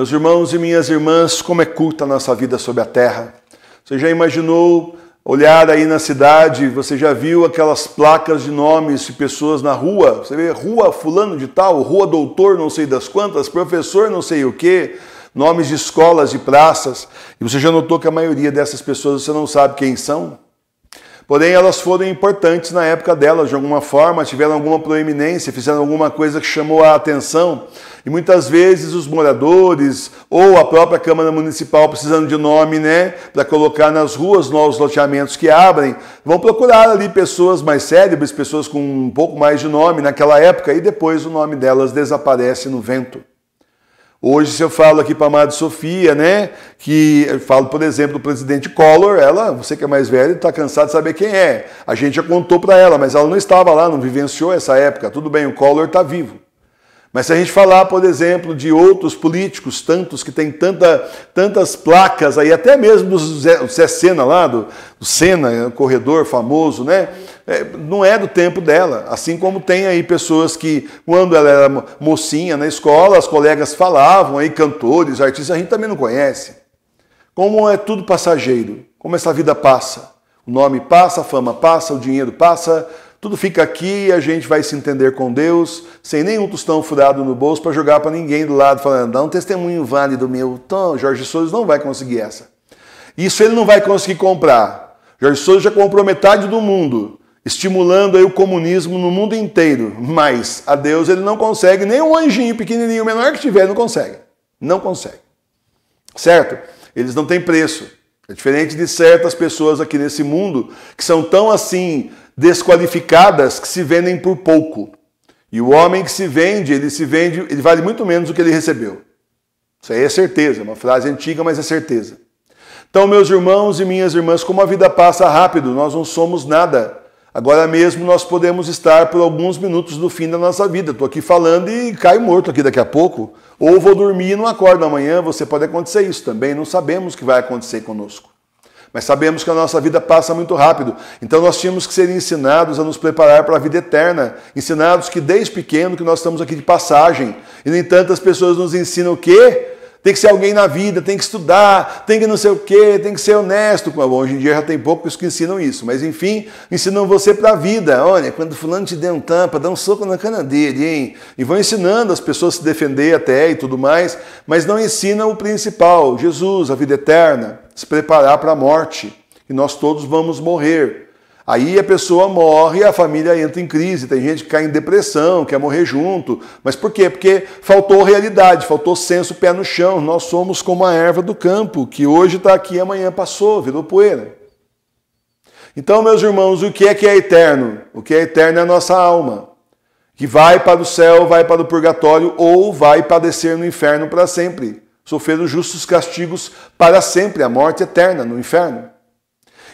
Meus irmãos e minhas irmãs, como é curta a nossa vida sobre a terra. Você já imaginou olhar aí na cidade, você já viu aquelas placas de nomes de pessoas na rua? Você vê rua fulano de tal, rua doutor não sei das quantas, professor não sei o que, nomes de escolas, de praças. E você já notou que a maioria dessas pessoas você não sabe quem são? Porém, elas foram importantes na época delas, de alguma forma, tiveram alguma proeminência, fizeram alguma coisa que chamou a atenção. E muitas vezes os moradores ou a própria Câmara Municipal, precisando de nome, né, para colocar nas ruas novos loteamentos que abrem, vão procurar ali pessoas mais cérebres, pessoas com um pouco mais de nome naquela época, e depois o nome delas desaparece no vento. Hoje, se eu falo aqui para a Madre Sofia, né, que eu falo, por exemplo, do presidente Collor, ela, você que é mais velho, está cansado de saber quem é. A gente já contou para ela, mas ela não estava lá, não vivenciou essa época. Tudo bem, o Collor está vivo. Mas se a gente falar, por exemplo, de outros políticos, tantos que tem tanta, tantas placas aí, até mesmo do Zé, Zé Sena lá, do, do Sena, corredor famoso, né? É, não é do tempo dela. Assim como tem aí pessoas que, quando ela era mocinha na escola, as colegas falavam, aí cantores, artistas, a gente também não conhece. Como é tudo passageiro, como essa vida passa. O nome passa, a fama passa, o dinheiro passa, tudo fica aqui e a gente vai se entender com Deus, sem nenhum tostão furado no bolso para jogar para ninguém do lado, falando, dá um testemunho válido meu. Então, Jorge Souza não vai conseguir essa. Isso ele não vai conseguir comprar. Jorge Souza já comprou metade do mundo estimulando aí o comunismo no mundo inteiro. Mas a Deus ele não consegue, nem um anjinho pequenininho, menor que tiver, não consegue. Não consegue. Certo? Eles não têm preço. É diferente de certas pessoas aqui nesse mundo que são tão assim desqualificadas que se vendem por pouco. E o homem que se vende, ele se vende, ele vale muito menos do que ele recebeu. Isso aí é certeza, é uma frase antiga, mas é certeza. Então, meus irmãos e minhas irmãs, como a vida passa rápido, nós não somos nada Agora mesmo nós podemos estar por alguns minutos do fim da nossa vida. Estou aqui falando e caio morto aqui daqui a pouco. Ou vou dormir e não acordo amanhã. Você pode acontecer isso também. Não sabemos o que vai acontecer conosco. Mas sabemos que a nossa vida passa muito rápido. Então nós tínhamos que ser ensinados a nos preparar para a vida eterna. Ensinados que desde pequeno que nós estamos aqui de passagem. E no entanto as pessoas nos ensinam o quê? Tem que ser alguém na vida, tem que estudar, tem que não sei o quê, tem que ser honesto. Bom, hoje em dia já tem poucos que ensinam isso, mas enfim, ensinam você para a vida. Olha, quando fulano te der um tampa, dá um soco na cana dele, hein? E vão ensinando as pessoas a se defender até e tudo mais, mas não ensinam o principal, Jesus, a vida eterna, se preparar para a morte. E nós todos vamos morrer. Aí a pessoa morre, a família entra em crise, tem gente que cai em depressão, quer morrer junto. Mas por quê? Porque faltou realidade, faltou senso, pé no chão. Nós somos como a erva do campo, que hoje está aqui e amanhã passou, virou poeira. Então, meus irmãos, o que é que é eterno? O que é eterno é a nossa alma, que vai para o céu, vai para o purgatório ou vai padecer no inferno para sempre, sofrer os justos castigos para sempre, a morte eterna no inferno.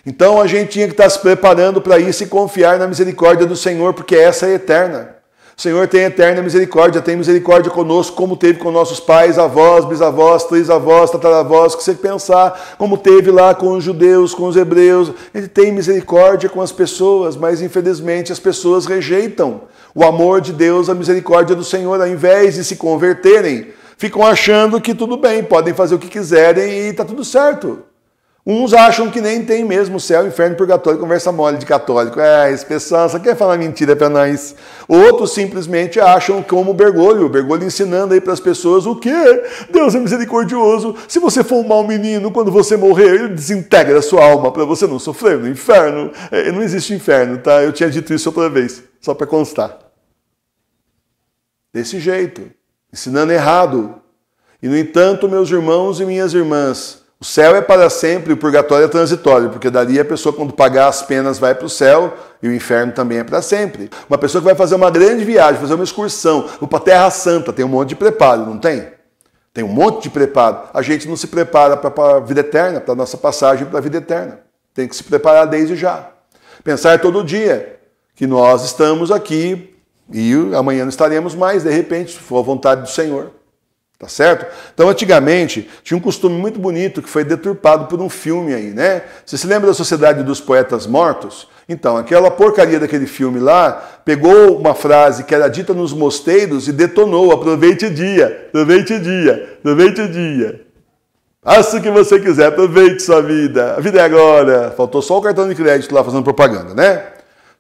Então a gente tinha que estar se preparando para isso e confiar na misericórdia do Senhor, porque essa é eterna. O Senhor tem eterna misericórdia, tem misericórdia conosco, como teve com nossos pais, avós, bisavós, trisavós, tataravós, que você pensar, como teve lá com os judeus, com os hebreus. Ele tem misericórdia com as pessoas, mas infelizmente as pessoas rejeitam o amor de Deus, a misericórdia do Senhor, ao invés de se converterem, ficam achando que tudo bem, podem fazer o que quiserem e está tudo certo. Uns acham que nem tem mesmo céu, inferno, purgatório, conversa mole de católico. É, esse pessoal só quer falar mentira para nós. Outros simplesmente acham como Bergoglio, Bergoglio ensinando aí para as pessoas o que Deus é misericordioso. Se você for um mau menino, quando você morrer, ele desintegra a sua alma para você não sofrer no inferno. É, não existe inferno, tá? Eu tinha dito isso outra vez, só para constar. Desse jeito, ensinando errado. E no entanto, meus irmãos e minhas irmãs, o céu é para sempre, e o purgatório é transitório, porque dali a pessoa, quando pagar as penas, vai para o céu e o inferno também é para sempre. Uma pessoa que vai fazer uma grande viagem, fazer uma excursão, ou para a Terra Santa, tem um monte de preparo, não tem? Tem um monte de preparo. A gente não se prepara para a vida eterna, para a nossa passagem para a vida eterna. Tem que se preparar desde já. Pensar todo dia que nós estamos aqui e amanhã não estaremos mais, de repente, se for a vontade do Senhor. Tá certo? Então, antigamente, tinha um costume muito bonito que foi deturpado por um filme aí, né? Você se lembra da Sociedade dos Poetas Mortos? Então, aquela porcaria daquele filme lá pegou uma frase que era dita nos mosteiros e detonou: aproveite o dia, aproveite o dia, aproveite o dia. Faça o que você quiser, aproveite sua vida. A vida é agora. Faltou só o cartão de crédito lá fazendo propaganda, né?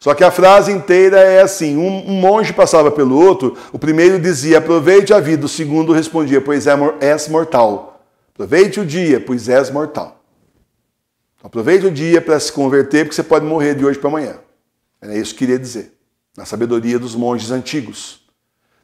Só que a frase inteira é assim: um, monge passava pelo outro, o primeiro dizia, aproveite a vida, o segundo respondia, pois é és mortal. Aproveite o dia, pois és mortal. Aproveite o dia para se converter, porque você pode morrer de hoje para amanhã. Era isso que queria dizer, na sabedoria dos monges antigos.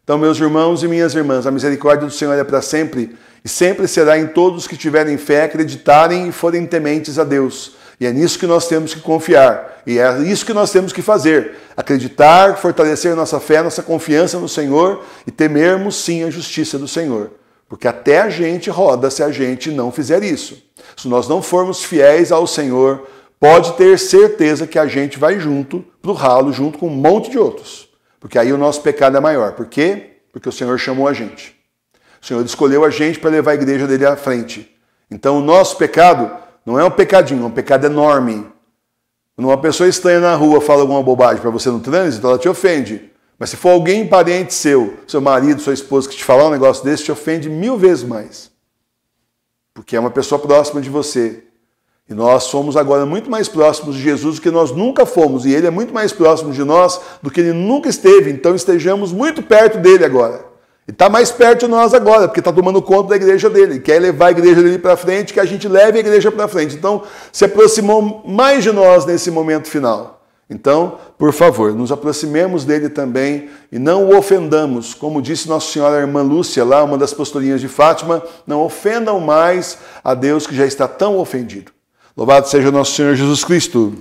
Então, meus irmãos e minhas irmãs, a misericórdia do Senhor é para sempre e sempre será em todos que tiverem fé, acreditarem e forem tementes a Deus e é nisso que nós temos que confiar. E é isso que nós temos que fazer. Acreditar, fortalecer nossa fé, nossa confiança no Senhor e temermos sim a justiça do Senhor. Porque até a gente roda se a gente não fizer isso. Se nós não formos fiéis ao Senhor, pode ter certeza que a gente vai junto para o ralo, junto com um monte de outros. Porque aí o nosso pecado é maior. Por quê? Porque o Senhor chamou a gente. O Senhor escolheu a gente para levar a igreja dele à frente. Então o nosso pecado não é um pecadinho, é um pecado enorme. Quando uma pessoa estranha na rua fala alguma bobagem para você no trânsito, ela te ofende. Mas se for alguém parente seu, seu marido, sua esposa, que te falar um negócio desse, te ofende mil vezes mais. Porque é uma pessoa próxima de você. E nós somos agora muito mais próximos de Jesus do que nós nunca fomos. E Ele é muito mais próximo de nós do que Ele nunca esteve. Então estejamos muito perto dele agora. E está mais perto de nós agora, porque está tomando conta da igreja dele, quer levar a igreja dele para frente, que a gente leve a igreja para frente. Então, se aproximou mais de nós nesse momento final. Então, por favor, nos aproximemos dele também e não o ofendamos. Como disse Nossa Senhora Irmã Lúcia, lá, uma das pastorinhas de Fátima, não ofendam mais a Deus que já está tão ofendido. Louvado seja nosso Senhor Jesus Cristo.